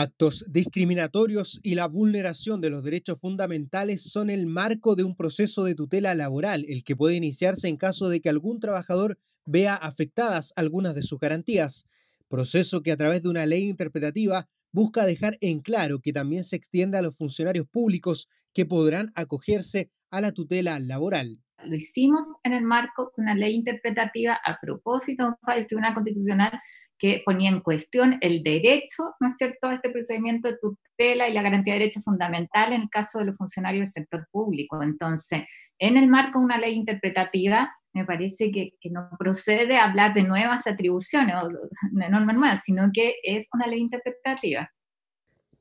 Actos discriminatorios y la vulneración de los derechos fundamentales son el marco de un proceso de tutela laboral, el que puede iniciarse en caso de que algún trabajador vea afectadas algunas de sus garantías, proceso que a través de una ley interpretativa busca dejar en claro que también se extienda a los funcionarios públicos que podrán acogerse a la tutela laboral. Lo hicimos en el marco de una ley interpretativa a propósito del Tribunal Constitucional que ponía en cuestión el derecho, ¿no es cierto?, a este procedimiento de tutela y la garantía de derechos fundamentales en el caso de los funcionarios del sector público. Entonces, en el marco de una ley interpretativa, me parece que, no procede a hablar de nuevas atribuciones o de normas nuevas, sino que es una ley interpretativa.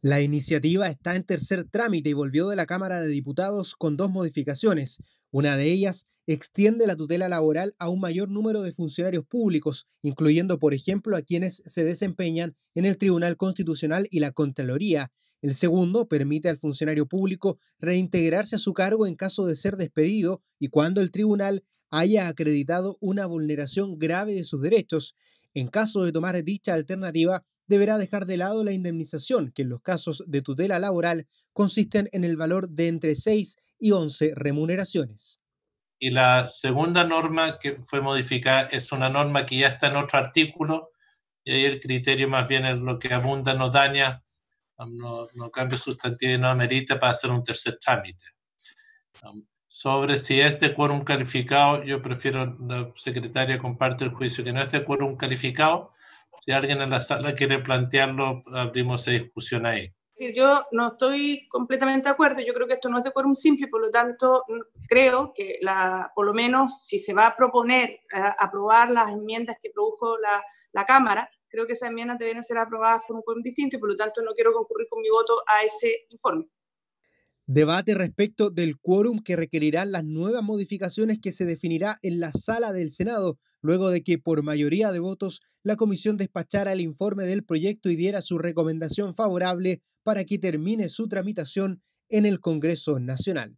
La iniciativa está en tercer trámite y volvió de la Cámara de Diputados con dos modificaciones. Una de ellas extiende la tutela laboral a un mayor número de funcionarios públicos, incluyendo, por ejemplo, a quienes se desempeñan en el Tribunal Constitucional y la Contraloría. El segundo permite al funcionario público reintegrarse a su cargo en caso de ser despedido y cuando el tribunal haya acreditado una vulneración grave de sus derechos. En caso de tomar dicha alternativa, deberá dejar de lado la indemnización, que en los casos de tutela laboral consisten en el valor de entre 6 y 11 remuneraciones. Y la segunda norma que fue modificada es una norma que ya está en otro artículo, y ahí el criterio más bien es lo que abunda no daña, um, no, no cambia sustantivo y no amerita para hacer un tercer trámite. Um, sobre si este quórum calificado, yo prefiero, la secretaria comparte el juicio, que no este quórum calificado. Si alguien en la sala quiere plantearlo, abrimos esa discusión ahí yo no estoy completamente de acuerdo, yo creo que esto no es de quórum simple, y por lo tanto, creo que la, por lo menos si se va a proponer eh, aprobar las enmiendas que produjo la, la Cámara, creo que esas enmiendas deben ser aprobadas con un quórum distinto y por lo tanto no quiero concurrir con mi voto a ese informe. Debate respecto del quórum que requerirán las nuevas modificaciones que se definirá en la sala del Senado, luego de que por mayoría de votos la comisión despachara el informe del proyecto y diera su recomendación favorable para que termine su tramitación en el Congreso Nacional.